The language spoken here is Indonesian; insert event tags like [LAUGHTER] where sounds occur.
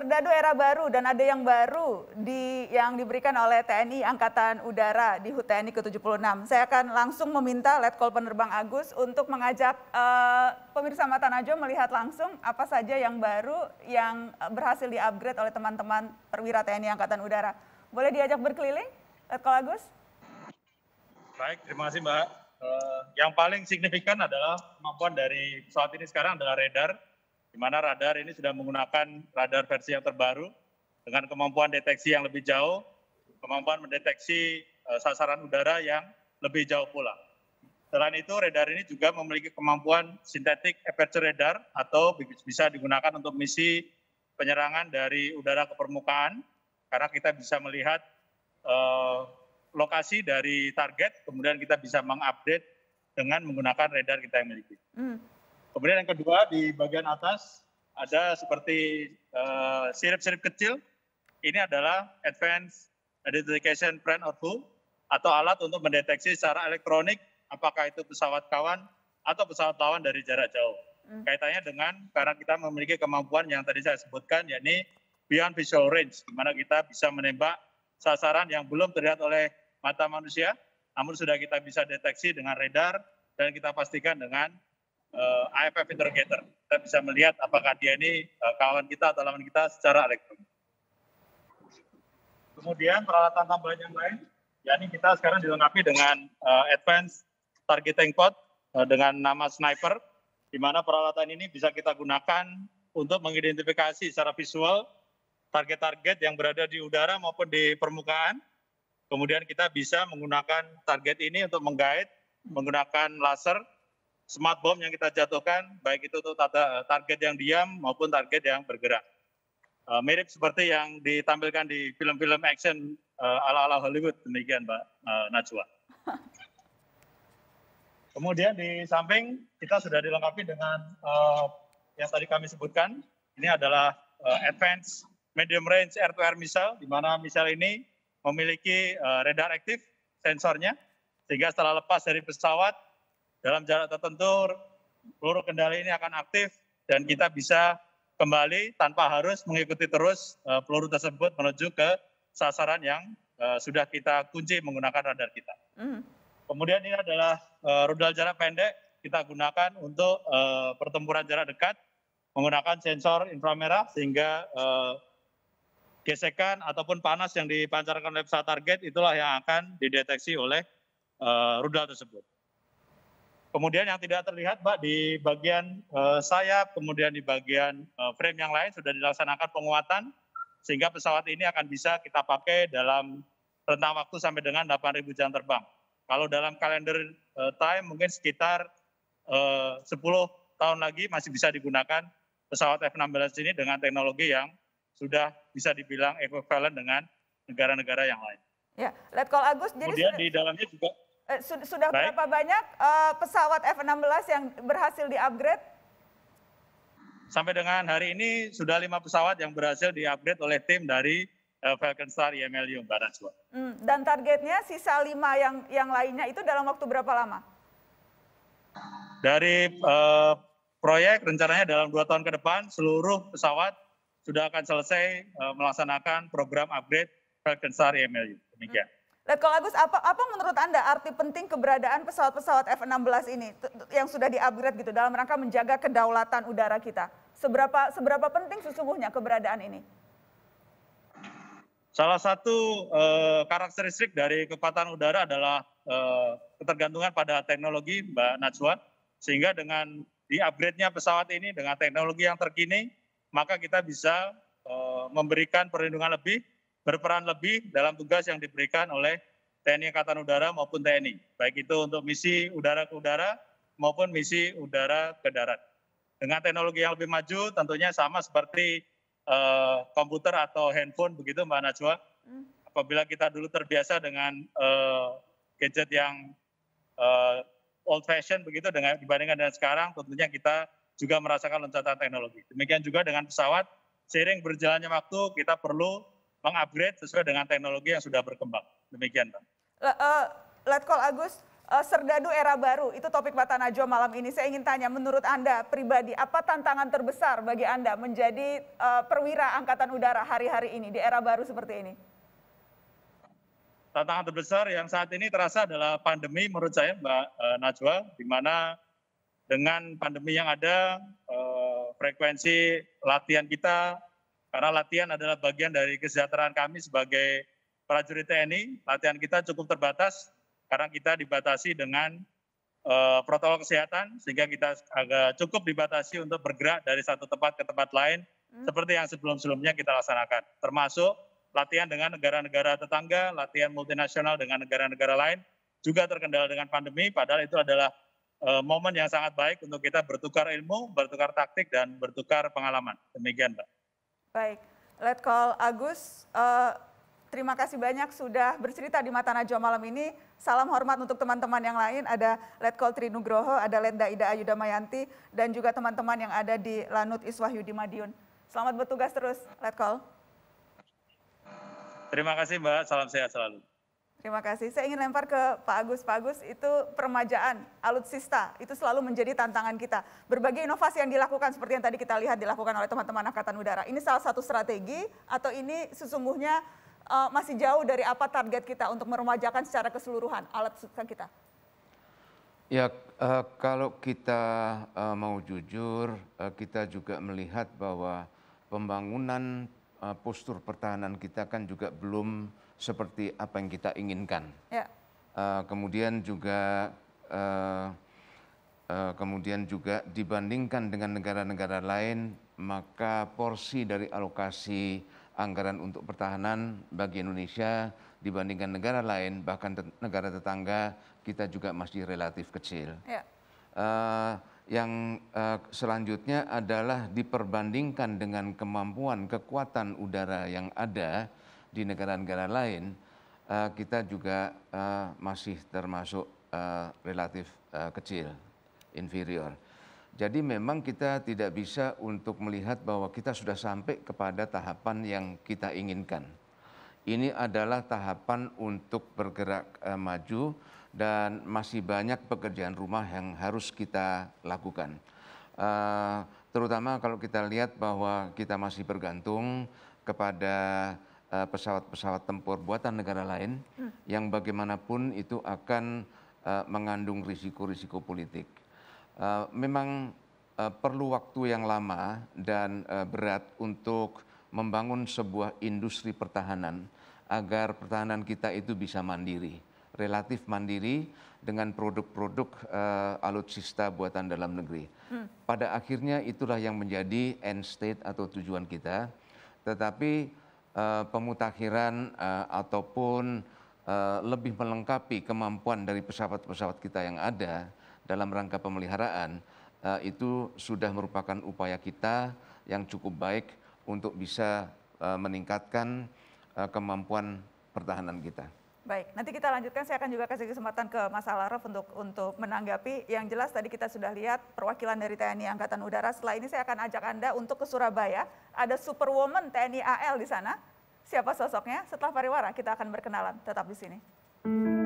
Serdadu era baru dan ada yang baru di yang diberikan oleh TNI Angkatan Udara di HUT TNI ke-76. Saya akan langsung meminta Letkol Penerbang Agus untuk mengajak uh, pemirsa Mata Najwa melihat langsung apa saja yang baru yang berhasil diupgrade oleh teman-teman perwira TNI Angkatan Udara. Boleh diajak berkeliling, Letkol Agus? Baik, terima kasih Mbak. Uh, yang paling signifikan adalah kemampuan dari pesawat ini sekarang adalah radar di mana radar ini sudah menggunakan radar versi yang terbaru dengan kemampuan deteksi yang lebih jauh, kemampuan mendeteksi eh, sasaran udara yang lebih jauh pula. Selain itu, radar ini juga memiliki kemampuan sintetik aperture radar atau bisa digunakan untuk misi penyerangan dari udara ke permukaan karena kita bisa melihat eh, lokasi dari target, kemudian kita bisa mengupdate dengan menggunakan radar kita yang miliki. Mm. Kemudian yang kedua di bagian atas ada seperti sirip eh, sirip-sirip kecil. Ini adalah advanced identification Friend or tool atau alat untuk mendeteksi secara elektronik apakah itu pesawat kawan atau pesawat lawan dari jarak jauh. Hmm. Kaitannya dengan karena kita memiliki kemampuan yang tadi saya sebutkan yakni beyond visual range di mana kita bisa menembak sasaran yang belum terlihat oleh mata manusia namun sudah kita bisa deteksi dengan radar dan kita pastikan dengan uh, eh, AFF Interrogator. Kita bisa melihat apakah dia ini uh, kawan kita atau lawan kita secara elektronik. Kemudian peralatan tambahan yang lain, yakni kita sekarang dilengkapi dengan uh, advanced targeting pod uh, dengan nama sniper, di mana peralatan ini bisa kita gunakan untuk mengidentifikasi secara visual target-target yang berada di udara maupun di permukaan. Kemudian kita bisa menggunakan target ini untuk menggait menggunakan laser smart bomb yang kita jatuhkan, baik itu untuk eh, target yang diam maupun target yang bergerak. Uh, mirip seperti yang ditampilkan di film-film action uh, ala-ala Hollywood, demikian Mbak uh, Najwa. [LAUGHS] Kemudian di samping kita sudah dilengkapi dengan uh, yang tadi kami sebutkan, ini adalah uh, advanced medium range air-to-air missile, di mana misal ini memiliki uh, radar aktif sensornya, sehingga setelah lepas dari pesawat dalam jarak tertentu peluru kendali ini akan aktif dan kita bisa kembali tanpa harus mengikuti terus eh, peluru tersebut menuju ke sasaran yang eh, sudah kita kunci menggunakan radar kita. Mm. Kemudian ini adalah eh, rudal jarak pendek kita gunakan untuk pertempuran jarak dekat menggunakan sensor inframerah sehingga gesekan ataupun panas yang dipancarkan oleh pesawat target itulah yang akan dideteksi oleh rudal tersebut. Kemudian yang tidak terlihat, Pak, di bagian uh, eh, sayap, kemudian di bagian uh, frame yang lain sudah dilaksanakan penguatan, sehingga pesawat ini akan bisa kita pakai dalam rentang waktu sampai dengan 8.000 jam terbang. Kalau dalam kalender uh, time mungkin sekitar uh, 10 tahun lagi masih bisa digunakan pesawat F-16 ini dengan teknologi yang sudah bisa dibilang ekuivalen dengan negara-negara yang lain. Ya, Letkol Agus. Jadi sudah... di dalamnya juga Eh, sudah, sudah berapa banyak uh, pesawat F-16 yang berhasil di-upgrade? Sampai dengan hari ini sudah lima pesawat yang berhasil di-upgrade oleh tim dari uh, Falcon Star IMLU, e Mbak Najwa. Hmm, dan targetnya sisa lima yang yang lainnya itu dalam waktu berapa lama? Dari uh, proyek rencananya dalam dua tahun ke depan seluruh pesawat sudah akan selesai uh, melaksanakan program upgrade Falcon Star IMLU. E Demikian. Hmm. Letkol nah, Agus, apa, apa menurut Anda arti penting keberadaan pesawat-pesawat F-16 ini yang sudah di-upgrade gitu dalam rangka menjaga kedaulatan udara kita? Seberapa, seberapa penting sesungguhnya keberadaan ini? Salah satu eh, karakteristik dari kekuatan udara adalah eh, ketergantungan pada teknologi, Mbak Najwa. Sehingga dengan di-upgrade-nya pesawat ini dengan teknologi yang terkini, maka kita bisa eh, memberikan perlindungan lebih berperan lebih dalam tugas yang diberikan oleh TNI Angkatan Udara maupun TNI, baik itu untuk misi udara ke udara maupun misi udara ke darat. Dengan teknologi yang lebih maju, tentunya sama seperti uh, komputer atau handphone, begitu Mbak Najwa. Hmm. Apabila kita dulu terbiasa dengan uh, gadget yang uh, old fashion begitu dengan dibandingkan dengan sekarang, tentunya kita juga merasakan loncatan teknologi. Demikian juga dengan pesawat, seiring berjalannya waktu kita perlu mengupgrade sesuai dengan teknologi yang sudah berkembang. Demikian, Pak. Uh, eh, let Letkol Agus, uh, eh, Serdadu Era Baru, itu topik Mata Najwa malam ini. Saya ingin tanya, menurut Anda pribadi, apa tantangan terbesar bagi Anda menjadi uh, perwira Angkatan Udara hari-hari ini di era baru seperti ini? Tantangan terbesar yang saat ini terasa adalah pandemi menurut saya Mbak uh, Najwa, di mana dengan pandemi yang ada, uh, frekuensi latihan kita karena latihan adalah bagian dari kesejahteraan kami sebagai prajurit TNI. Latihan kita cukup terbatas karena kita dibatasi dengan uh, protokol kesehatan sehingga kita agak cukup dibatasi untuk bergerak dari satu tempat ke tempat lain hmm. seperti yang sebelum-sebelumnya kita laksanakan. Termasuk latihan dengan negara-negara tetangga, latihan multinasional dengan negara-negara lain juga terkendala dengan pandemi padahal itu adalah uh, momen yang sangat baik untuk kita bertukar ilmu, bertukar taktik dan bertukar pengalaman. Demikian, Pak. Baik, Letkol Agus, uh, terima kasih banyak sudah bercerita di Mata Najwa malam ini. Salam hormat untuk teman-teman yang lain, ada Letkol Trinugroho, ada Letda Ida Ayuda Mayanti, dan juga teman-teman yang ada di Lanut Iswahyudi Madiun. Selamat bertugas terus, Letkol. Terima kasih Mbak, salam sehat selalu. Terima kasih. Saya ingin lempar ke Pak Agus. Pak Agus, itu permajaan alutsista itu selalu menjadi tantangan kita. Berbagai inovasi yang dilakukan seperti yang tadi kita lihat dilakukan oleh teman-teman Angkatan Udara. Ini salah satu strategi atau ini sesungguhnya uh, masih jauh dari apa target kita untuk meremajakan secara keseluruhan alat alutsista kita? Ya, uh, kalau kita uh, mau jujur, uh, kita juga melihat bahwa pembangunan uh, postur pertahanan kita kan juga belum seperti apa yang kita inginkan. Ya. Uh, kemudian juga uh, uh, kemudian juga dibandingkan dengan negara-negara lain, maka porsi dari alokasi anggaran untuk pertahanan bagi Indonesia dibandingkan negara lain, bahkan te negara tetangga, kita juga masih relatif kecil. Ya. Uh, yang uh, selanjutnya adalah diperbandingkan dengan kemampuan kekuatan udara yang ada, di negara-negara lain, uh, kita juga uh, masih termasuk uh, relatif uh, kecil, inferior. Jadi memang kita tidak bisa untuk melihat bahwa kita sudah sampai kepada tahapan yang kita inginkan. Ini adalah tahapan untuk bergerak uh, maju dan masih banyak pekerjaan rumah yang harus kita lakukan. Uh, terutama kalau kita lihat bahwa kita masih bergantung kepada Eh, pesawat-pesawat tempur buatan negara lain hmm. yang bagaimanapun itu akan uh, mengandung risiko-risiko politik. Uh, memang uh, perlu waktu yang lama dan uh, berat untuk membangun sebuah industri pertahanan agar pertahanan kita itu bisa mandiri, relatif mandiri dengan produk-produk uh, alutsista buatan dalam negeri. Hmm. Pada akhirnya itulah yang menjadi end state atau tujuan kita. Tetapi uh, pemutakhiran uh, ataupun uh, lebih melengkapi kemampuan dari pesawat-pesawat kita yang ada dalam rangka pemeliharaan uh, itu sudah merupakan upaya kita yang cukup baik untuk bisa uh, meningkatkan uh, kemampuan pertahanan kita. Baik, nanti kita lanjutkan. Saya akan juga kasih kesempatan ke Mas Alaraf untuk untuk menanggapi. Yang jelas tadi kita sudah lihat perwakilan dari TNI Angkatan Udara. Setelah ini saya akan ajak Anda untuk ke Surabaya. Ada Superwoman TNI AL di sana. Siapa sosoknya? Setelah pariwara kita akan berkenalan. Tetap di sini.